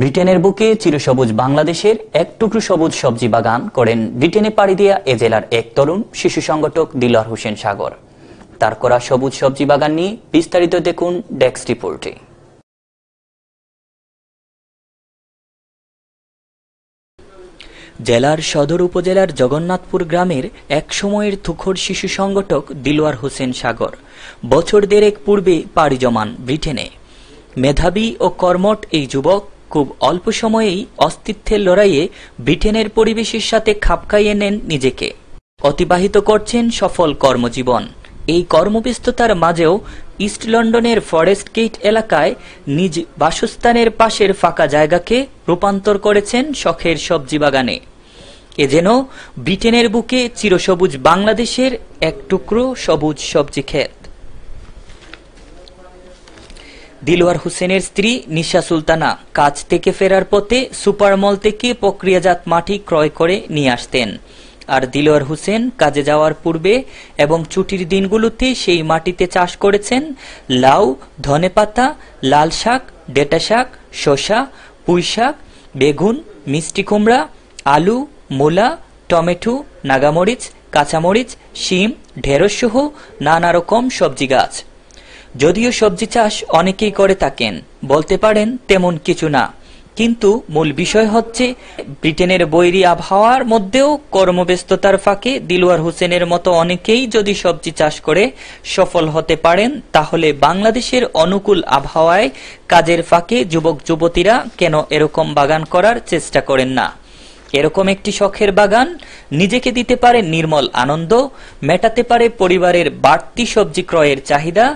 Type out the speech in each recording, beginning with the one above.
ব্রিটেনের বুকে চিরসবুজ বাংলাদেশের এক টুকরু সবুজ সবজি বাগান করেন ব্রিটেনে পাড়ি দেয়া এ জেলার এক তরুণ শিশু সংগঠক দিলর হোসেন সাগর তার করা সবুজ সবজি বাগান নিয়ে বিস্তারিত দেখুন ডেক্স রিপোর্টে জেলার সদর উপজেলার জগন্নাথপুর গ্রামের এক সময়ের থুখর শিশু সংগঠক দিলোয়ার হোসেন সাগর বছর দেড়েক পূর্বে পাড়ি জমান ব্রিটেনে মেধাবী ও কর্মট এই যুবক খুব অল্প সময়েই অস্তিত্বের লড়াইয়ে ব্রিটেনের পরিবেশের সাথে খাপ খাইয়ে নেন নিজেকে অতিবাহিত করছেন সফল কর্মজীবন এই কর্মব্যস্ততার মাঝেও ইস্ট লন্ডনের ফরেস্ট গেট এলাকায় নিজ বাসস্থানের পাশের ফাঁকা জায়গাকে রূপান্তর করেছেন শখের সবজি বাগানে এ যেন ব্রিটেনের বুকে চিরসবুজ বাংলাদেশের এক টুকরো সবুজ সবজি ক্ষেত দিলওয়ার হোসেনের স্ত্রী নিশা সুলতানা কাজ থেকে ফেরার পথে সুপার মল থেকে প্রক্রিয়াজাত মাটি ক্রয় করে নিয়ে আসতেন আর দিলওয়ার হোসেন কাজে যাওয়ার পূর্বে এবং ছুটির দিনগুলোতে সেই মাটিতে চাষ করেছেন লাউ ধনেপাতা লাল শাক ডেটা শাক শশা পুঁই শাক বেগুন মিষ্টি কুমড়া আলু মূলা টমেটো নাগামরিচ কাঁচামরিচ শিম ঢেঁড়স সহ নানা রকম সবজি গাছ যদিও সবজি চাষ অনেকেই করে থাকেন বলতে পারেন তেমন কিছু না কিন্তু মূল বিষয় হচ্ছে ব্রিটেনের বৈরি আবহাওয়ার মধ্যেও কর্মব্যস্ততার ফাঁকে দিলুয়ার হোসেনের মতো অনেকেই যদি সবজি চাষ করে সফল হতে পারেন তাহলে বাংলাদেশের অনুকূল আবহাওয়ায় কাজের ফাঁকে যুবক যুবতীরা কেন এরকম বাগান করার চেষ্টা করেন না এরকম একটি শখের বাগান নিজেকে দিতে পারে নির্মল আনন্দ মেটাতে পারে পরিবারের বাড়তি সবজি ক্রয়ের চাহিদা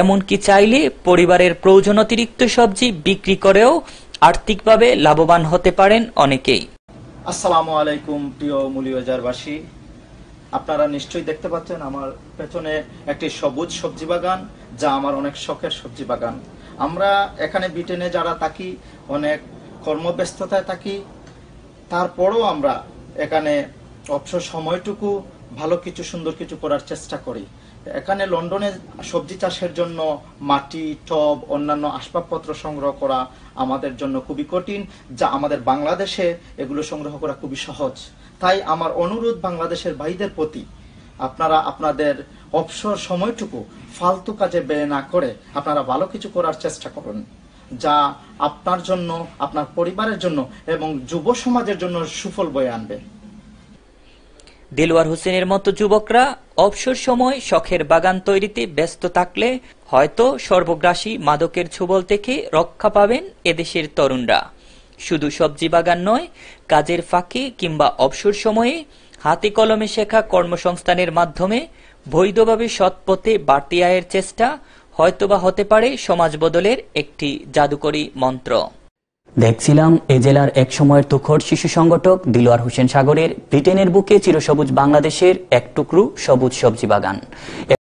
এমনকি চাইলে পরিবারের প্রয়োজন অতিরিক্ত সবজি বিক্রি করেও আর্থিকভাবে লাভবান হতে পারেন অনেকেই আসসালামু আলাইকুম প্রিয় মুলিবাজারবাসী আপনারা নিশ্চয়ই দেখতে পাচ্ছেন আমার পেছনে একটি সবুজ সবজি বাগান যা আমার অনেক শখের সবজি বাগান আমরা এখানে ব্রিটেনে যারা থাকি অনেক কর্মব্যস্ততায় থাকি তারপরও আমরা এখানে অবসর সময়টুকু ভালো কিছু সুন্দর কিছু করার চেষ্টা করি এখানে লন্ডনে সবজি চাষের জন্য মাটি টব অন্যান্য আসবাবপত্র সংগ্রহ করা আমাদের জন্য খুবই কঠিন যা আমাদের বাংলাদেশে এগুলো সংগ্রহ করা খুবই সহজ তাই আমার অনুরোধ বাংলাদেশের ভাইদের প্রতি আপনারা আপনাদের অবসর সময়টুকু ফালতু কাজে ব্যয় না করে আপনারা ভালো কিছু করার চেষ্টা করুন যা আপনার জন্য আপনার পরিবারের জন্য এবং যুব সমাজের জন্য সুফল বয়ে আনবে দিলওয়ার হোসেনের মতো যুবকরা অবসর সময় শখের বাগান তৈরিতে ব্যস্ত থাকলে হয়তো সর্বগ্রাসী মাদকের ছুবল থেকে রক্ষা পাবেন এদেশের তরুণরা শুধু সবজি বাগান নয় কাজের ফাঁকে কিংবা অবসর সময়ে হাতে কলমে শেখা কর্মসংস্থানের মাধ্যমে বৈধভাবে সৎপথে বাড়তি আয়ের চেষ্টা হয়তোবা হতে পারে সমাজ বদলের একটি জাদুকরী মন্ত্র দেখছিলাম এ জেলার এক সময়ের তুখর শিশু সংগঠক দিলোয়ার হোসেন সাগরের ব্রিটেনের বুকে চিরসবুজ বাংলাদেশের এক টুকরো সবুজ সবজি বাগান